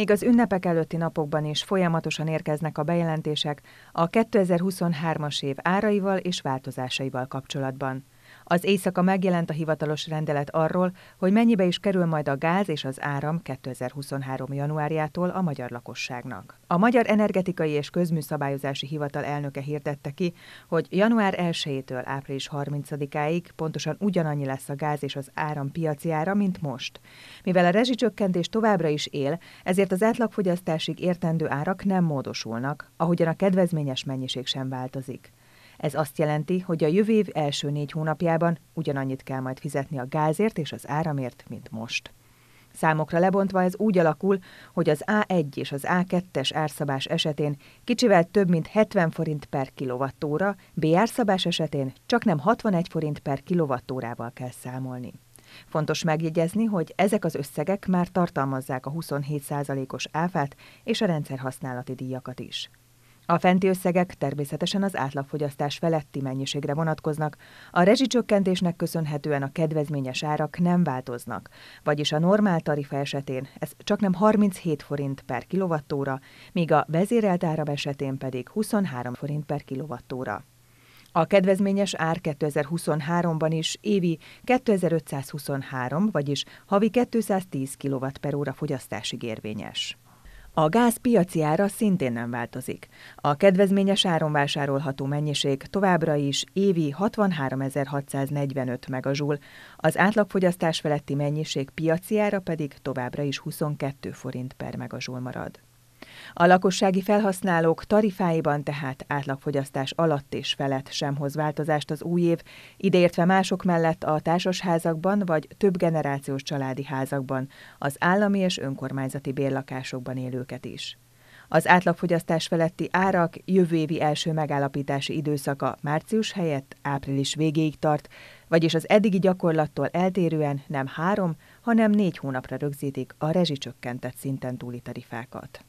Még az ünnepek előtti napokban is folyamatosan érkeznek a bejelentések a 2023-as év áraival és változásaival kapcsolatban. Az éjszaka megjelent a hivatalos rendelet arról, hogy mennyibe is kerül majd a gáz és az áram 2023. januárjától a magyar lakosságnak. A Magyar Energetikai és Közműszabályozási Hivatal elnöke hirdette ki, hogy január 1-től április 30-áig pontosan ugyanannyi lesz a gáz és az áram piaci ára, mint most. Mivel a rezsicsökkentés továbbra is él, ezért az átlagfogyasztásig értendő árak nem módosulnak, ahogyan a kedvezményes mennyiség sem változik. Ez azt jelenti, hogy a jövő év első négy hónapjában ugyanannyit kell majd fizetni a gázért és az áramért, mint most. Számokra lebontva ez úgy alakul, hogy az A1 és az A2-es árszabás esetén kicsivel több mint 70 forint per kilovattóra, B árszabás esetén csak nem 61 forint per kilovattórával kell számolni. Fontos megjegyezni, hogy ezek az összegek már tartalmazzák a 27%-os áfát és a rendszerhasználati díjakat is. A fenti összegek természetesen az átlagfogyasztás feletti mennyiségre vonatkoznak, a rezsicsökkentésnek köszönhetően a kedvezményes árak nem változnak, vagyis a normál tarifa esetén ez csak nem 37 forint per kilovattóra, míg a vezérelt áram esetén pedig 23 forint per kilovattóra. A kedvezményes ár 2023-ban is évi 2523, vagyis havi 210 kWh fogyasztásig érvényes. A gáz piaci ára szintén nem változik. A kedvezményes áron vásárolható mennyiség továbbra is évi 63.645 megazsul, az átlagfogyasztás feletti mennyiség piaci ára pedig továbbra is 22 forint per megazsul marad. A lakossági felhasználók tarifáiban tehát átlagfogyasztás alatt és felett sem hoz változást az új év, ideértve mások mellett a társasházakban vagy több generációs családi házakban, az állami és önkormányzati bérlakásokban élőket is. Az átlagfogyasztás feletti árak jövő évi első megállapítási időszaka március helyett április végéig tart, vagyis az eddigi gyakorlattól eltérően nem három, hanem négy hónapra rögzítik a rezsicsökkentett szinten túli tarifákat.